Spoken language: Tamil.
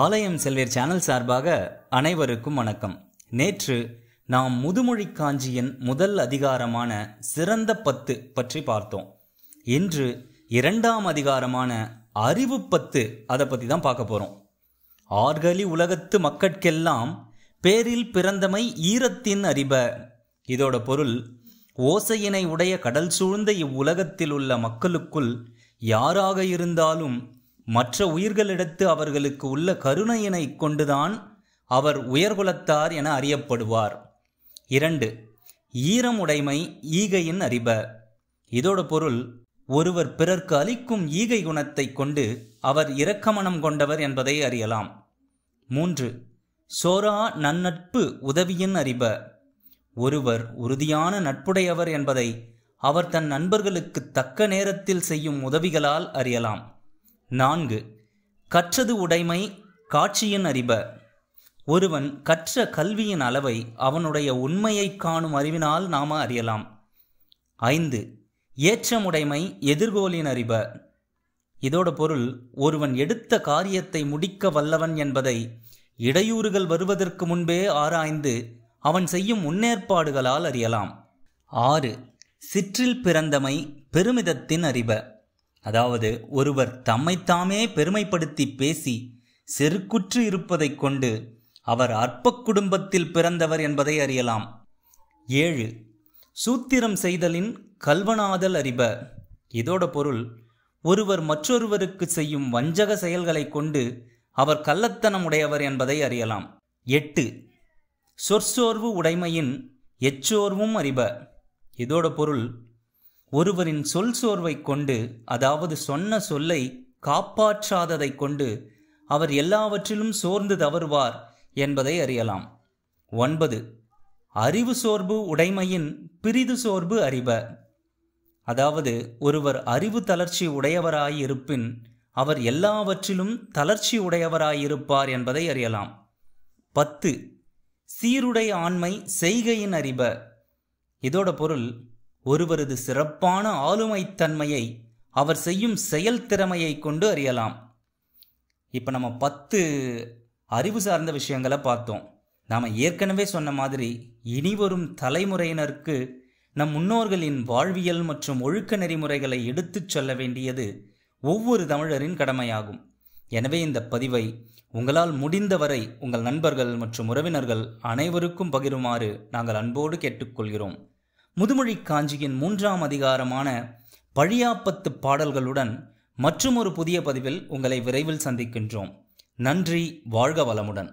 ஆலயம் செல்வேர் சேனல் சார்பாக அனைவருக்கும் வணக்கம் நேற்று நாம் முதுமொழி காஞ்சியின் முதல் அதிகாரமான சிறந்த பத்து பற்றி பார்த்தோம் இன்று இரண்டாம் அதிகாரமான அறிவு பத்து அதை பற்றி தான் பார்க்க போகிறோம் ஆர்கலி உலகத்து மக்கட்கெல்லாம் பேரில் பிறந்தமை ஈரத்தின் அறிப இதோட பொருள் ஓசையினை உடைய கடல் சூழ்ந்த இவ்வுலகத்தில் உள்ள மக்களுக்குள் யாராக இருந்தாலும் மற்ற உயிர்களிடத்து அவர்களுக்கு உள்ள கருணையினை கொண்டுதான் அவர் உயர்குலத்தார் என அறியப்படுவார் இரண்டு ஈரம் உடைமை ஈகையின் அறிப இதோட பொருள் ஒருவர் பிறர்க்கு அளிக்கும் ஈகை குணத்தை கொண்டு அவர் இரக்கமனம் கொண்டவர் என்பதை அறியலாம் மூன்று சோரா நன்னட்பு உதவியின் அறிப ஒருவர் உறுதியான நட்புடையவர் என்பதை அவர் தன் நண்பர்களுக்கு தக்க நேரத்தில் செய்யும் உதவிகளால் அறியலாம் நான்கு கற்றது உடைமை காட்சியின் அறிப ஒருவன் கற்ற கல்வியின் அளவை அவனுடைய உண்மையை காணும் அறிவினால் நாம அறியலாம் ஐந்து ஏற்றமுடைமை எதிர்கோலின் அறிப இதோட பொருள் ஒருவன் எடுத்த காரியத்தை முடிக்க வல்லவன் என்பதை இடையூறுகள் வருவதற்கு முன்பே ஆராய்ந்து அவன் செய்யும் முன்னேற்பாடுகளால் அறியலாம் ஆறு சிற்றில் பிறந்தமை பெருமிதத்தின் அறிப அதாவது ஒருவர் தம்மைத்தாமே பெருமைப்படுத்தி பேசி செருக்குற்று இருப்பதைக் கொண்டு அவர் அற்ப குடும்பத்தில் பிறந்தவர் என்பதை அறியலாம் ஏழு சூத்திரம் செய்தலின் கல்வனாதல் அறிப இதோட பொருள் ஒருவர் மற்றொருவருக்கு செய்யும் வஞ்சக செயல்களை கொண்டு அவர் கள்ளத்தனம் உடையவர் என்பதை அறியலாம் எட்டு சொற்சோர்வு உடைமையின் எச்சோர்வும் அறிப இதோட பொருள் ஒருவரின் சொல் சோர்வை கொண்டு அதாவது சொன்ன சொல்லை காப்பாற்றாததை கொண்டு அவர் எல்லாவற்றிலும் சோர்ந்து தவறுவார் என்பதை அறியலாம் ஒன்பது அறிவு சோர்வு உடைமையின் பிரிது சோர்வு அறிவ அதாவது ஒருவர் அறிவு தளர்ச்சி உடையவராயிருப்பின் அவர் எல்லாவற்றிலும் தளர்ச்சி உடையவராயிருப்பார் என்பதை அறியலாம் பத்து சீருடை ஆண்மை செய்கையின் அறிப இதோட பொருள் ஒருவரது சிறப்பான ஆளுமைத்தன்மையை அவர் செய்யும் செயல் திறமையை கொண்டு அறியலாம் இப்போ நம்ம பத்து அறிவு சார்ந்த விஷயங்களை பார்த்தோம் நாம் ஏற்கனவே சொன்ன மாதிரி இனிவரும் தலைமுறையினருக்கு நம் முன்னோர்களின் வாழ்வியல் மற்றும் ஒழுக்க நெறிமுறைகளை எடுத்துச் சொல்ல வேண்டியது ஒவ்வொரு தமிழரின் கடமையாகும் எனவே இந்த பதிவை உங்களால் முடிந்தவரை உங்கள் நண்பர்கள் மற்றும் உறவினர்கள் அனைவருக்கும் பகிருமாறு நாங்கள் அன்போடு கேட்டுக்கொள்கிறோம் முதுமொழி காஞ்சியின் மூன்றாம் அதிகாரமான பழியாப்பத்து பாடல்களுடன் மற்றும் ஒரு புதிய பதிவில் உங்களை விரைவில் சந்திக்கின்றோம் நன்றி வாழ்க வளமுடன்